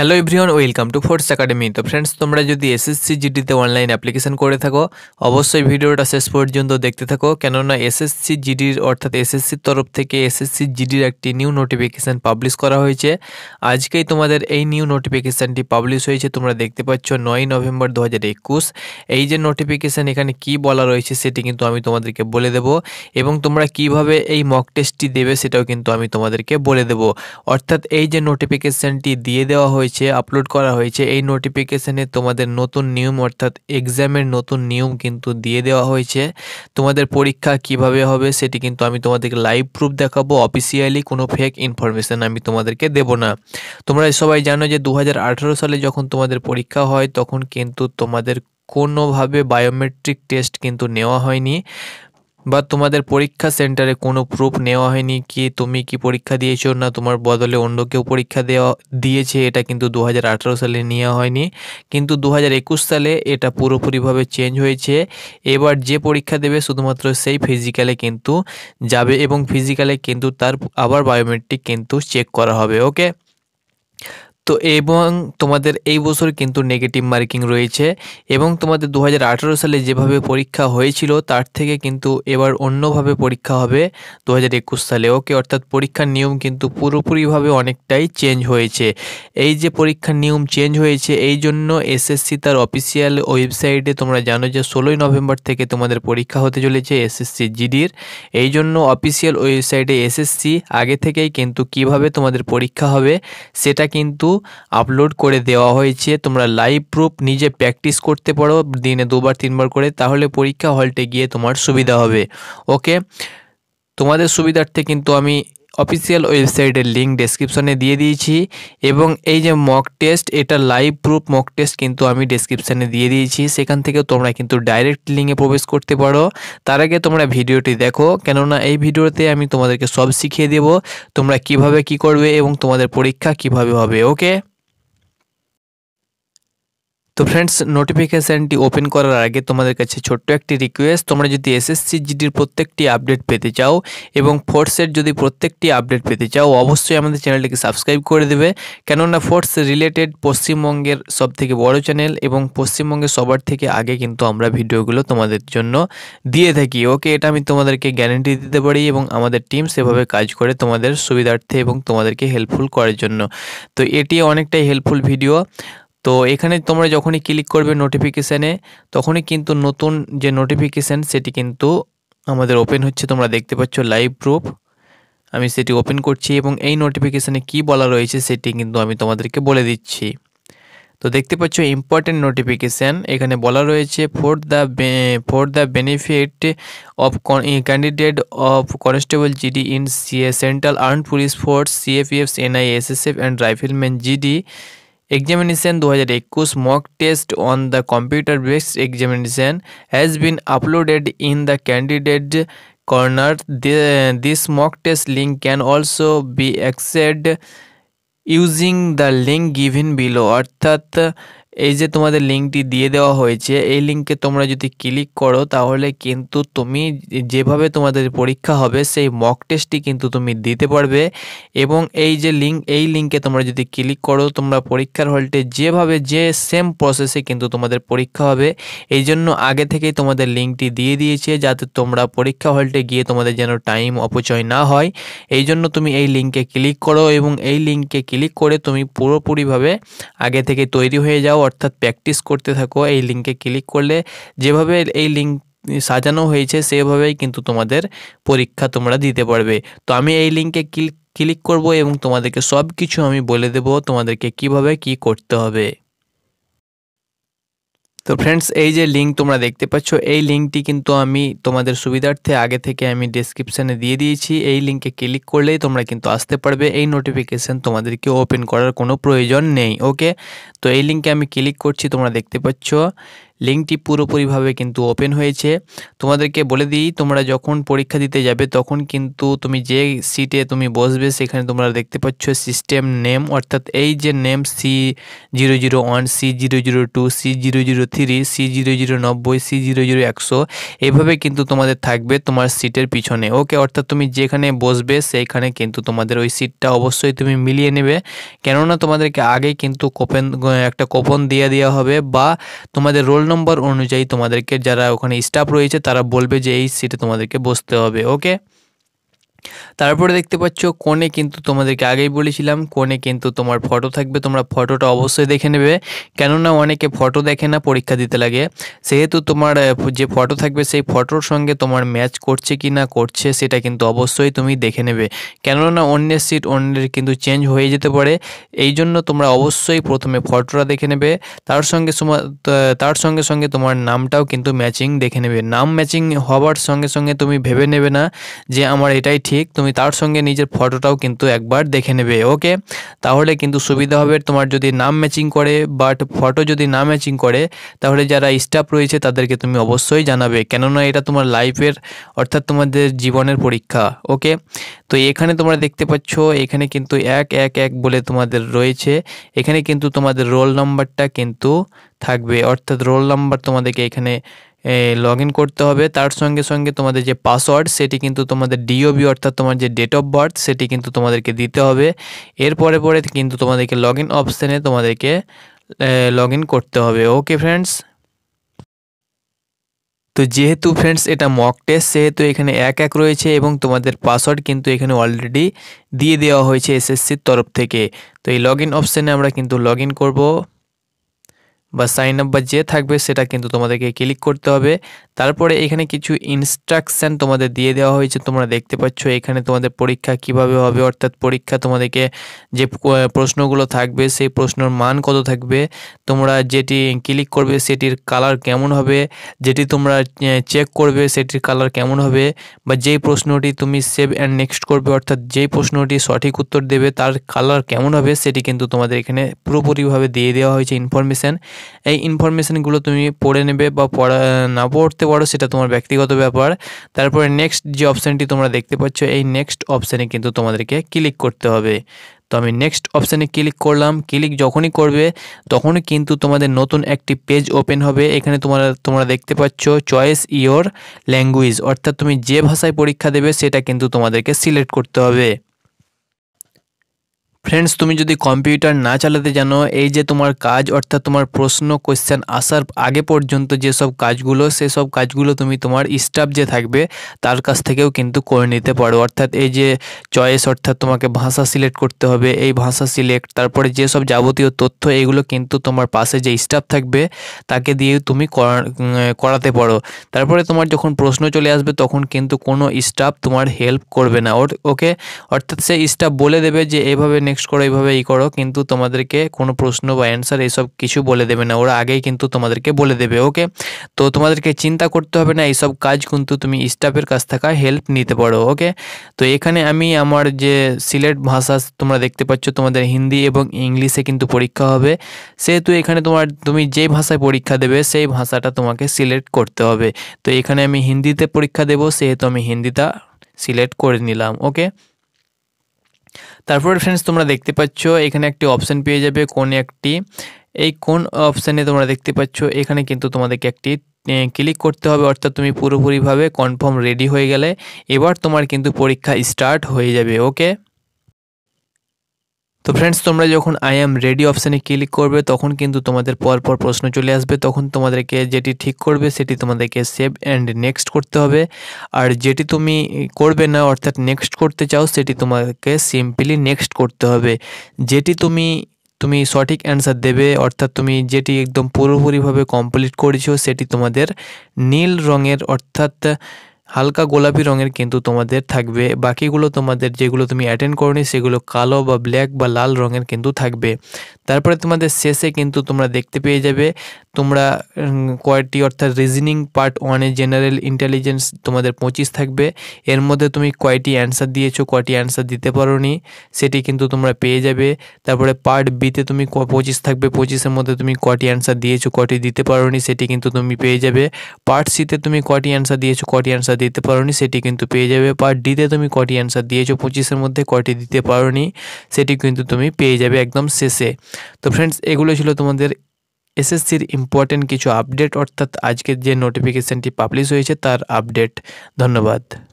Hello everyone welcome to Force Academy তো friends তোমরা যদি এসএসসি জিডিতে অনলাইন অ্যাপ্লিকেশন করে থাকো অবশ্যই ভিডিওটা শেষ পর্যন্ত দেখতে থাকো কেননা এসএসসি জিডির অর্থাৎ এসএসসির তরফ থেকে এসএসসি জিডির একটি নিউ নোটিফিকেশান পাবলিশ করা হয়েছে আজকেই তোমাদের এই নিউ নোটিফিকেশানটি পাবলিশ হয়েছে তোমরা দেখতে পাচ্ছ নয় নভেম্বর দু হাজার একুশ এই যে নোটিফিকেশান এখানে কি বলা রয়েছে সেটি কিন্তু আমি তোমাদেরকে বলে দেব এবং তোমরা কিভাবে এই মক টেস্টটি দেবে সেটাও কিন্তু আমি তোমাদেরকে বলে দেব অর্থাৎ এই যে নোটিফিকেশানটি দিয়ে দেওয়া হয়েছে হয়েছে আপলোড করা হয়েছে এই নোটিফিকেশানে তোমাদের নতুন নিয়ম অর্থাৎ এক্সামের নতুন নিয়ম কিন্তু দিয়ে দেওয়া হয়েছে তোমাদের পরীক্ষা কিভাবে হবে সেটি কিন্তু আমি তোমাদেরকে লাইভ প্রুফ দেখাবো অফিসিয়ালি কোনো ফেক ইনফরমেশান আমি তোমাদেরকে দেব না তোমরা সবাই জানো যে দু সালে যখন তোমাদের পরীক্ষা হয় তখন কিন্তু তোমাদের কোনোভাবে বায়োমেট্রিক টেস্ট কিন্তু নেওয়া হয়নি বা তোমাদের পরীক্ষা সেন্টারে কোনো প্রুফ নেওয়া হয়নি কি তুমি কি পরীক্ষা দিয়েছো না তোমার বদলে অন্য কেউ পরীক্ষা দেওয়া দিয়েছে এটা কিন্তু দু সালে নেওয়া হয়নি কিন্তু দু সালে এটা পুরোপুরিভাবে চেঞ্জ হয়েছে এবার যে পরীক্ষা দেবে শুধুমাত্র সেই ফিজিক্যালে কিন্তু যাবে এবং ফিজিক্যালে কিন্তু তার আবার বায়োমেট্রিক কিন্তু চেক করা হবে ওকে তো এবং তোমাদের এই বছর কিন্তু নেগেটিভ মার্কিং রয়েছে এবং তোমাদের দু সালে যেভাবে পরীক্ষা হয়েছিল তার থেকে কিন্তু এবার অন্যভাবে পরীক্ষা হবে দু হাজার সালে ওকে অর্থাৎ পরীক্ষার নিয়ম কিন্তু পুরোপুরিভাবে অনেকটাই চেঞ্জ হয়েছে এই যে পরীক্ষার নিয়ম চেঞ্জ হয়েছে এই জন্য এসএসসি তার অফিসিয়াল ওয়েবসাইটে তোমরা জানো যে ষোলোই নভেম্বর থেকে তোমাদের পরীক্ষা হতে চলেছে এসএসসি জিডির এই জন্য অফিসিয়াল ওয়েবসাইটে এসএসসি আগে থেকেই কিন্তু কিভাবে তোমাদের পরীক্ষা হবে সেটা কিন্তু আপলোড করে দেওয়া হয়েছে তোমরা লাইভ প্রুফ নিজে প্র্যাকটিস করতে পারো দিনে দুবার তিনবার করে তাহলে পরীক্ষা হলটে গিয়ে তোমার সুবিধা হবে ওকে তোমাদের সুবিধার্থে কিন্তু আমি অফিসিয়াল ওয়েবসাইটের লিঙ্ক ডেসক্রিপশনে দিয়ে দিয়েছি এবং এই যে মক টেস্ট এটা লাইভ প্রুফ মক টেস্ট কিন্তু আমি ডেসক্রিপশানে দিয়ে দিয়েছি সেখান থেকে তোমরা কিন্তু ডাইরেক্ট লিঙ্কে প্রবেশ করতে পারো তার আগে তোমরা ভিডিওটি দেখো কেননা এই ভিডিওতে আমি তোমাদেরকে সব শিখিয়ে দেব তোমরা কিভাবে কি করবে এবং তোমাদের পরীক্ষা কিভাবে হবে ওকে তো ফ্রেন্ডস নোটিফিকেশানটি ওপেন করার আগে তোমাদের কাছে ছোট্ট একটি রিকোয়েস্ট তোমরা যদি এসএসসি জিডির প্রত্যেকটি আপডেট পেতে চাও এবং ফোর্সের যদি প্রত্যেকটি আপডেট পেতে চাও অবশ্যই আমাদের চ্যানেলটিকে সাবস্ক্রাইব করে দেবে কেননা ফোর্স রিলেটেড পশ্চিমবঙ্গের সব থেকে বড় চ্যানেল এবং পশ্চিমবঙ্গের সবার থেকে আগে কিন্তু আমরা ভিডিওগুলো তোমাদের জন্য দিয়ে থাকি ওকে এটা আমি তোমাদেরকে গ্যারেন্টি দিতে পারি এবং আমাদের টিম সেভাবে কাজ করে তোমাদের সুবিধার্থে এবং তোমাদেরকে হেল্পফুল করার জন্য তো এটি অনেকটাই হেল্পফুল ভিডিও তো এখানে তোমরা যখনই ক্লিক করবে নোটিফিকেশানে তখনই কিন্তু নতুন যে নোটিফিকেশান সেটি কিন্তু আমাদের ওপেন হচ্ছে তোমরা দেখতে পাচ্ছ লাইভ প্রুফ আমি সেটি ওপেন করছি এবং এই নোটিফিকেশানে কি বলা রয়েছে সেটি কিন্তু আমি তোমাদেরকে বলে দিচ্ছি তো দেখতে পাচ্ছ ইম্পর্টেন্ট নোটিফিকেশান এখানে বলা রয়েছে for the for the benefit of candidate of constable GD in C central arm police force CFF NI SSF and rifleman GD Examination 2021 mock test on the computer based examination has been uploaded in the candidate corner. The, this mock test link can also be accessed using the link given below এই যে তোমাদের লিঙ্কটি দিয়ে দেওয়া হয়েছে এই লিঙ্কে তোমরা যদি ক্লিক করো তাহলে কিন্তু তুমি যেভাবে তোমাদের পরীক্ষা হবে সেই মক টেস্টটি কিন্তু তুমি দিতে পারবে এবং এই যে লিঙ্ক এই লিঙ্কে তোমরা যদি ক্লিক করো তোমরা পরীক্ষার হলটে যেভাবে যে সেম প্রসেসে কিন্তু তোমাদের পরীক্ষা হবে এই জন্য আগে থেকেই তোমাদের লিঙ্কটি দিয়ে দিয়েছে যাতে তোমরা পরীক্ষা হলটে গিয়ে তোমাদের যেন টাইম অপচয় না হয় এই জন্য তুমি এই লিঙ্কে ক্লিক করো এবং এই লিঙ্কে ক্লিক করে তুমি পুরোপুরিভাবে আগে থেকে তৈরি হয়ে যাও অর্থাৎ প্র্যাকটিস করতে থাকো এই লিঙ্কে ক্লিক করলে যেভাবে এই লিঙ্ক সাজানো হয়েছে সেভাবেই কিন্তু তোমাদের পরীক্ষা তোমরা দিতে পারবে তো আমি এই লিঙ্কে ক্লিক ক্লিক করবো এবং তোমাদেরকে সব কিছু আমি বলে দেব তোমাদেরকে কিভাবে কি করতে হবে তো ফ্রেন্ডস এই যে লিঙ্ক তোমরা দেখতে পাচ্ছ এই লিঙ্কটি কিন্তু আমি তোমাদের সুবিধার্থে আগে থেকে আমি ডিসক্রিপশানে দিয়ে দিয়েছি এই লিঙ্কে ক্লিক করলেই তোমরা কিন্তু আসতে পারবে এই নোটিফিকেশান তোমাদেরকে ওপেন করার কোনো প্রয়োজন নেই ওকে তো এই লিঙ্কে আমি ক্লিক করছি তোমরা দেখতে পাচ্ছ লিঙ্কটি পুরোপুরিভাবে কিন্তু ওপেন হয়েছে তোমাদেরকে বলে দিই তোমরা যখন পরীক্ষা দিতে যাবে তখন কিন্তু তুমি যে সিটে তুমি বসবে সেখানে তোমরা দেখতে পাচ্ছ সিস্টেম নেম অর্থাৎ এই যে name C zero zero one C zero zero two C zero zero three C zero zero নব্বই সি জিরো জিরো একশো এভাবে কিন্তু তোমাদের থাকবে তোমার সিটের পিছনে ওকে অর্থাৎ তুমি যেখানে বসবে সেইখানে কিন্তু তোমাদের ওই সিটটা অবশ্যই তুমি মিলিয়ে নেবে কেননা তোমাদেরকে আগে কিন্তু কোপেন একটা কোপন দিয়ে দেওয়া হবে বা তোমাদের রোল নম্বর অনুযায়ী তোমাদেরকে যারা ওখানে স্টাফ রয়েছে তারা বলবে যে এই সিটে তোমাদেরকে বসতে হবে ওকে তারপরে দেখতে পাচ্ছ কোণে কিন্তু তোমাদেরকে আগেই বলেছিলাম কোণে কিন্তু তোমার ফটো থাকবে তোমরা ফটোটা অবশ্যই দেখে নেবে কেননা অনেকে ফটো দেখে না পরীক্ষা দিতে লাগে সেহেতু তোমার যে ফটো থাকবে সেই ফটোর সঙ্গে তোমার ম্যাচ করছে কি না করছে সেটা কিন্তু অবশ্যই তুমি দেখে নেবে কেননা অন্যের সিট অন্যের কিন্তু চেঞ্জ হয়ে যেতে পারে এই জন্য তোমরা অবশ্যই প্রথমে ফটোটা দেখে নেবে তার সঙ্গে তার সঙ্গে সঙ্গে তোমার নামটাও কিন্তু ম্যাচিং দেখে নেবে নাম ম্যাচিং হওয়ার সঙ্গে সঙ্গে তুমি ভেবে নেবে না যে আমার এটাই ঠিক তুমি তার সঙ্গে নিজের ফটোটাও কিন্তু একবার দেখে নেবে ওকে তাহলে কিন্তু সুবিধা হবে তোমার যদি নাম ম্যাচিং করে বাট ফটো যদি না ম্যাচিং করে তাহলে যারা স্টাফ রয়েছে তাদেরকে তুমি অবশ্যই জানাবে কেননা এটা তোমার লাইফের অর্থাৎ তোমাদের জীবনের পরীক্ষা ওকে তো এখানে তোমরা দেখতে পাচ্ছ এখানে কিন্তু এক এক এক বলে তোমাদের রয়েছে এখানে কিন্তু তোমাদের রোল নাম্বারটা কিন্তু থাকবে অর্থাৎ রোল নাম্বার তোমাদেরকে এখানে লগ ইন করতে হবে তার সঙ্গে সঙ্গে তোমাদের যে পাসওয়ার্ড সেটি কিন্তু তোমাদের ডিওবি অর্থাৎ তোমার যে ডেট অফ বার্থ সেটি কিন্তু তোমাদেরকে দিতে হবে এর পরে পরে কিন্তু তোমাদেরকে লগ ইন অপশানে তোমাদেরকে লগ ইন করতে হবে ওকে ফ্রেন্ডস তো যেহেতু ফ্রেন্ডস এটা মক টেস্ট সেহেতু এখানে এক এক রয়েছে এবং তোমাদের পাসওয়ার্ড কিন্তু এখানে অলরেডি দিয়ে দেওয়া হয়েছে এসএসসির তরফ থেকে তো এই লগ ইন অপশানে আমরা কিন্তু লগ ইন করবো বা সাইন আপ বা যে থাকবে সেটা কিন্তু তোমাদেরকে ক্লিক করতে হবে তারপরে এখানে কিছু ইনস্ট্রাকশান তোমাদের দিয়ে দেওয়া হয়েছে তোমরা দেখতে পাচ্ছ এখানে তোমাদের পরীক্ষা কিভাবে হবে অর্থাৎ পরীক্ষা তোমাদেরকে যে প্রশ্নগুলো থাকবে সেই প্রশ্নর মান কত থাকবে তোমরা যেটি ক্লিক করবে সেটির কালার কেমন হবে যেটি তোমরা চেক করবে সেটির কালার কেমন হবে বা যেই প্রশ্নটি তুমি সেভ অ্যান্ড নেক্সট করবে অর্থাৎ যেই প্রশ্নটি সঠিক উত্তর দেবে তার কালার কেমন হবে সেটি কিন্তু তোমাদের এখানে পুরোপুরিভাবে দিয়ে দেওয়া হয়েছে ইনফরমেশান এই ইনফরমেশানগুলো তুমি পড়ে নেবে বা পড়া না পড়তে পারো সেটা তোমার ব্যক্তিগত ব্যাপার তারপরে নেক্সট যে অপশানটি তোমরা দেখতে পাচ্ছ এই নেক্সট অপশানে কিন্তু তোমাদেরকে ক্লিক করতে হবে তো আমি নেক্সট অপশানে ক্লিক করলাম ক্লিক যখনই করবে তখনই কিন্তু তোমাদের নতুন একটি পেজ ওপেন হবে এখানে তোমরা তোমরা দেখতে পাচ্ছ চয়েস ইয়োর ল্যাঙ্গুয়েজ অর্থাৎ তুমি যে ভাষায় পরীক্ষা দেবে সেটা কিন্তু তোমাদেরকে সিলেক্ট করতে হবে ফ্রেন্ডস তুমি যদি কম্পিউটার না চালাতে জানো এই যে তোমার কাজ অর্থাৎ তোমার প্রশ্ন কোয়েশ্চেন আসার আগে পর্যন্ত যেসব কাজগুলো সেসব কাজগুলো তুমি তোমার স্টাফ যে থাকবে তার কাছ থেকেও কিন্তু করে নিতে পারো অর্থাৎ এই যে চয়েস অর্থাৎ তোমাকে ভাষা সিলেক্ট করতে হবে এই ভাষা সিলেক্ট তারপরে যেসব যাবতীয় তথ্য এগুলো কিন্তু তোমার পাশে যে স্টাফ থাকবে তাকে দিয়ে তুমি করাতে পারো তারপরে তোমার যখন প্রশ্ন চলে আসবে তখন কিন্তু কোনো স্টাফ তোমার হেল্প করবে না ওকে অর্থাৎ সে স্টাফ বলে দেবে যে এভাবে নেক্সট নেক্সট করো এইভাবে ই করো কিন্তু তোমাদেরকে কোনো প্রশ্ন বা অ্যান্সার এইসব কিছু বলে দেবে না ওরা আগেই কিন্তু তোমাদেরকে বলে দেবে ওকে তো তোমাদেরকে চিন্তা করতে হবে না এইসব কাজ কিন্তু তুমি স্টাফের কাছ থাকা হেল্প নিতে পারো ওকে তো এখানে আমি আমার যে সিলেট ভাষা তোমরা দেখতে পাচ্ছ তোমাদের হিন্দি এবং ইংলিশে কিন্তু পরীক্ষা হবে সেহেতু এখানে তোমার তুমি যে ভাষায় পরীক্ষা দেবে সেই ভাষাটা তোমাকে সিলেক্ট করতে হবে তো এখানে আমি হিন্দিতে পরীক্ষা দেবো সেহেতু আমি হিন্দিটা সিলেক্ট করে নিলাম ওকে তারপরে ফ্রেন্ডস তোমরা দেখতে পাচ্ছ এখানে একটি অপশান পেয়ে যাবে কোন একটি এই কোন অপশানে তোমরা দেখতে পাচ্ছ এখানে কিন্তু তোমাদেরকে একটি ক্লিক করতে হবে অর্থাৎ তুমি পুরোপুরিভাবে কনফার্ম রেডি হয়ে গেলে এবার তোমার কিন্তু পরীক্ষা স্টার্ট হয়ে যাবে ওকে তো ফ্রেন্ডস তোমরা যখন আই অ্যাম রেডি অপশানে ক্লিক করবে তখন কিন্তু তোমাদের পরপর প্রশ্ন চলে আসবে তখন তোমাদেরকে যেটি ঠিক করবে সেটি তোমাদেরকে সেভ অ্যান্ড নেক্সট করতে হবে আর যেটি তুমি করবে না অর্থাৎ নেক্সট করতে চাও সেটি তোমাকে সিম্পলি নেক্সট করতে হবে যেটি তুমি তুমি সঠিক অ্যান্সার দেবে অর্থাৎ তুমি যেটি একদম পুরোপুরিভাবে কমপ্লিট করেছো সেটি তোমাদের নীল রঙের অর্থাৎ হালকা গোলাপি রঙের কিন্তু তোমাদের থাকবে বাকিগুলো তোমাদের যেগুলো তুমি অ্যাটেন্ড করনি সেগুলো কালো বা ব্ল্যাক বা লাল রঙের কিন্তু থাকবে তারপরে তোমাদের শেষে কিন্তু তোমরা দেখতে পেয়ে যাবে তোমরা কয়েকটি অর্থাৎ রিজনিং পার্ট ওয়ানে জেনারেল ইন্টেলিজেন্স তোমাদের পঁচিশ থাকবে এর মধ্যে তুমি কয়টি অ্যান্সার দিয়েছো কয়টি অ্যান্সার দিতে পারো সেটি কিন্তু তোমরা পেয়ে যাবে তারপরে পার্ট বিতে তুমি পঁচিশ থাকবে পঁচিশের মধ্যে তুমি কটি অ্যান্সার দিয়েছো কটি দিতে পারো সেটি কিন্তু তুমি পেয়ে যাবে পার্ট সিতে তুমি কটি অ্যান্সার দিয়েছো কটি অ্যান্সার দিতে পারো সেটি কিন্তু পেয়ে যাবে পার্ট ডিতে তুমি কটি অ্যান্সার দিয়েছো পঁচিশের মধ্যে কটি দিতে পারো সেটি কিন্তু তুমি পেয়ে যাবে একদম শেষে তো ফ্রেন্ডস এগুলো ছিল তোমাদের এসএসসির ইম্পর্টেন্ট কিছু আপডেট অর্থাৎ আজকের যে নোটিফিকেশনটি পাবলিশ হয়েছে তার আপডেট ধন্যবাদ